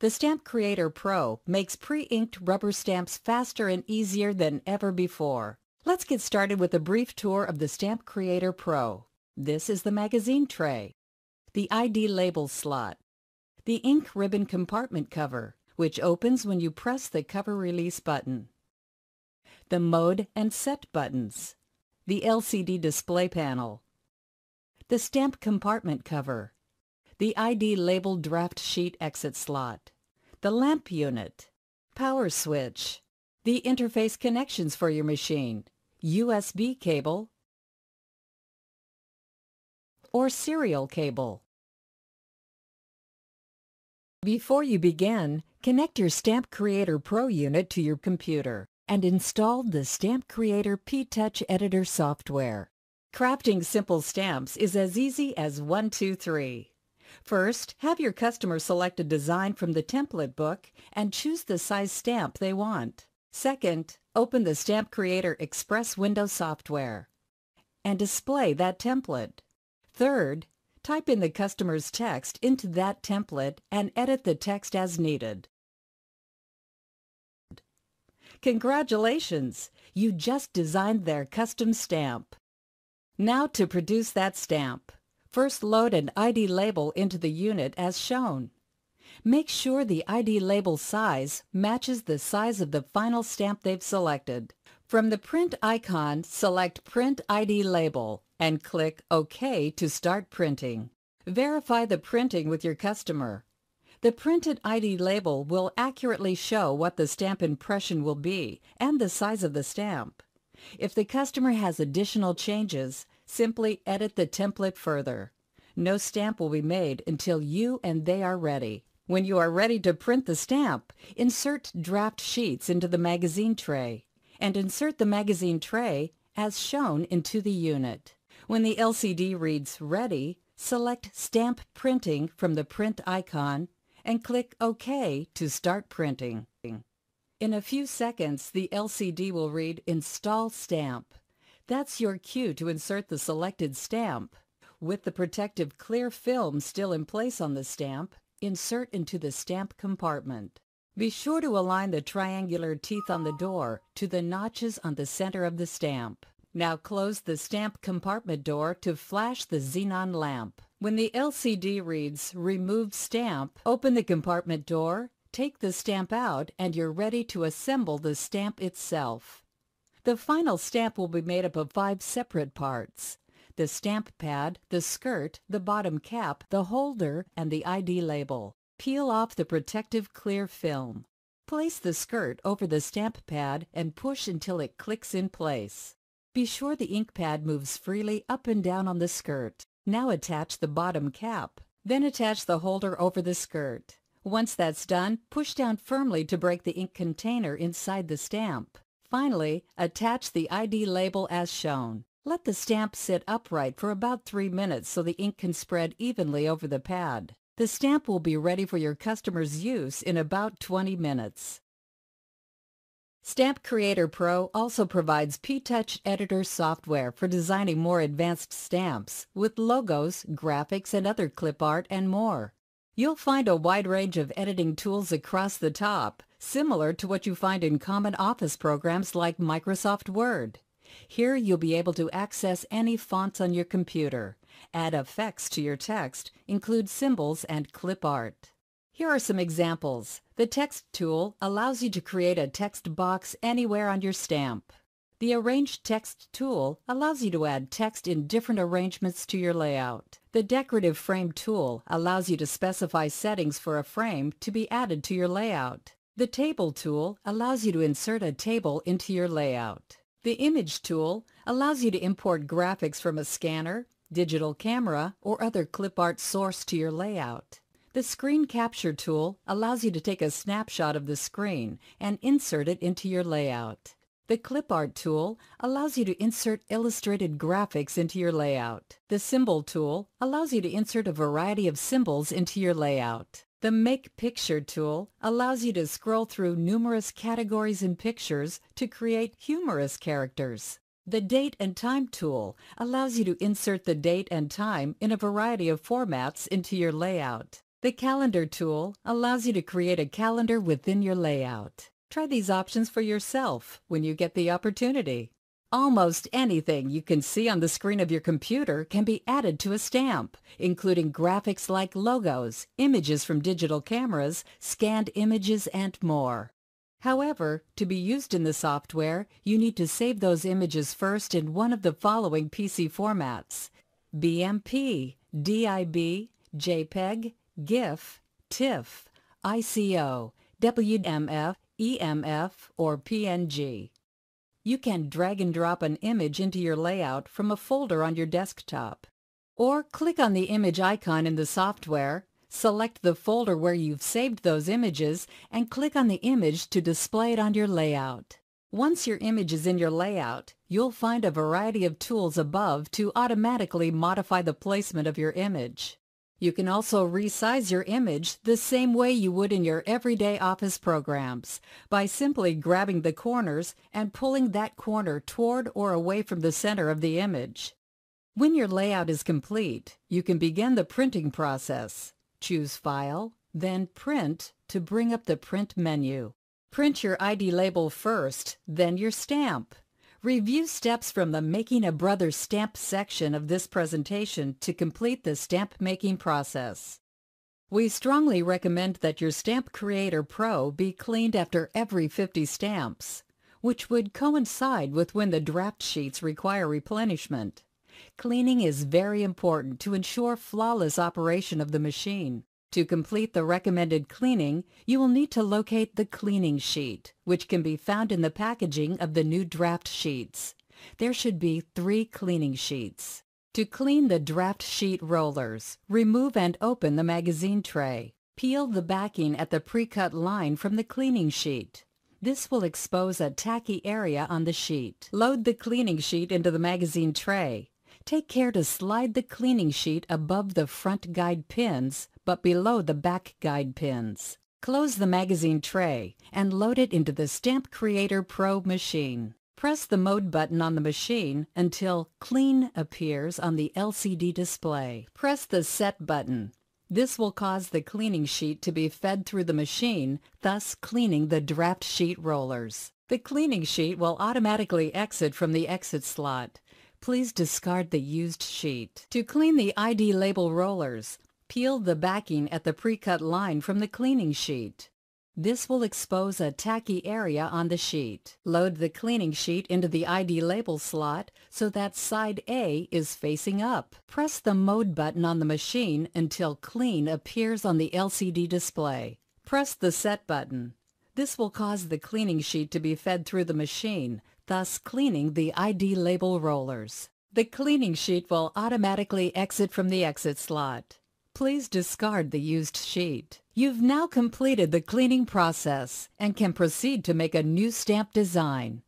The Stamp Creator Pro makes pre-inked rubber stamps faster and easier than ever before. Let's get started with a brief tour of the Stamp Creator Pro. This is the magazine tray, the ID label slot, the ink ribbon compartment cover, which opens when you press the cover release button, the mode and set buttons, the LCD display panel, the stamp compartment cover, the ID label draft sheet exit slot, the lamp unit, power switch, the interface connections for your machine, USB cable, or serial cable. Before you begin, connect your Stamp Creator Pro unit to your computer and install the Stamp Creator P-Touch Editor software. Crafting simple stamps is as easy as one, two, three. First, have your customer select a design from the template book and choose the size stamp they want. Second, open the Stamp Creator Express window software and display that template. Third, type in the customer's text into that template and edit the text as needed. Congratulations! You just designed their custom stamp. Now to produce that stamp. First load an ID label into the unit as shown. Make sure the ID label size matches the size of the final stamp they've selected. From the print icon, select Print ID Label and click OK to start printing. Verify the printing with your customer. The printed ID label will accurately show what the stamp impression will be and the size of the stamp. If the customer has additional changes, Simply edit the template further. No stamp will be made until you and they are ready. When you are ready to print the stamp, insert draft sheets into the magazine tray and insert the magazine tray as shown into the unit. When the LCD reads Ready, select Stamp Printing from the print icon and click OK to start printing. In a few seconds, the LCD will read Install Stamp. That's your cue to insert the selected stamp. With the protective clear film still in place on the stamp, insert into the stamp compartment. Be sure to align the triangular teeth on the door to the notches on the center of the stamp. Now close the stamp compartment door to flash the xenon lamp. When the LCD reads Remove Stamp, open the compartment door, take the stamp out, and you're ready to assemble the stamp itself. The final stamp will be made up of five separate parts. The stamp pad, the skirt, the bottom cap, the holder, and the ID label. Peel off the protective clear film. Place the skirt over the stamp pad and push until it clicks in place. Be sure the ink pad moves freely up and down on the skirt. Now attach the bottom cap. Then attach the holder over the skirt. Once that's done, push down firmly to break the ink container inside the stamp. Finally, attach the ID label as shown. Let the stamp sit upright for about 3 minutes so the ink can spread evenly over the pad. The stamp will be ready for your customer's use in about 20 minutes. Stamp Creator Pro also provides P-Touch editor software for designing more advanced stamps with logos, graphics, and other clip art and more. You'll find a wide range of editing tools across the top, similar to what you find in common Office programs like Microsoft Word. Here you'll be able to access any fonts on your computer, add effects to your text, include symbols and clip art. Here are some examples. The text tool allows you to create a text box anywhere on your stamp. The Arrange Text tool allows you to add text in different arrangements to your layout. The Decorative Frame tool allows you to specify settings for a frame to be added to your layout. The Table tool allows you to insert a table into your layout. The Image tool allows you to import graphics from a scanner, digital camera, or other clip art source to your layout. The Screen Capture tool allows you to take a snapshot of the screen and insert it into your layout. The clip art tool allows you to insert illustrated graphics into your layout. The symbol tool allows you to insert a variety of symbols into your layout. The Make Picture tool allows you to scroll through numerous categories and pictures to create humorous characters. The Date and Time tool allows you to insert the date and time in a variety of formats into your layout. The Calendar tool allows you to create a calendar within your layout. Try these options for yourself when you get the opportunity. Almost anything you can see on the screen of your computer can be added to a stamp, including graphics like logos, images from digital cameras, scanned images, and more. However, to be used in the software, you need to save those images first in one of the following PC formats, BMP, DIB, JPEG, GIF, TIFF, ICO, WMF, EMF, or PNG. You can drag and drop an image into your layout from a folder on your desktop. Or click on the image icon in the software, select the folder where you've saved those images, and click on the image to display it on your layout. Once your image is in your layout, you'll find a variety of tools above to automatically modify the placement of your image. You can also resize your image the same way you would in your everyday office programs by simply grabbing the corners and pulling that corner toward or away from the center of the image. When your layout is complete, you can begin the printing process. Choose File, then Print to bring up the Print menu. Print your ID label first, then your stamp. Review steps from the Making a Brother stamp section of this presentation to complete the stamp making process. We strongly recommend that your Stamp Creator Pro be cleaned after every 50 stamps, which would coincide with when the draft sheets require replenishment. Cleaning is very important to ensure flawless operation of the machine. To complete the recommended cleaning, you will need to locate the cleaning sheet, which can be found in the packaging of the new draft sheets. There should be three cleaning sheets. To clean the draft sheet rollers, remove and open the magazine tray. Peel the backing at the pre-cut line from the cleaning sheet. This will expose a tacky area on the sheet. Load the cleaning sheet into the magazine tray. Take care to slide the cleaning sheet above the front guide pins but below the back guide pins. Close the magazine tray and load it into the Stamp Creator Pro machine. Press the mode button on the machine until Clean appears on the LCD display. Press the Set button. This will cause the cleaning sheet to be fed through the machine, thus cleaning the draft sheet rollers. The cleaning sheet will automatically exit from the exit slot. Please discard the used sheet. To clean the ID label rollers, Peel the backing at the pre-cut line from the cleaning sheet. This will expose a tacky area on the sheet. Load the cleaning sheet into the ID label slot so that side A is facing up. Press the mode button on the machine until clean appears on the LCD display. Press the set button. This will cause the cleaning sheet to be fed through the machine, thus cleaning the ID label rollers. The cleaning sheet will automatically exit from the exit slot please discard the used sheet. You've now completed the cleaning process and can proceed to make a new stamp design.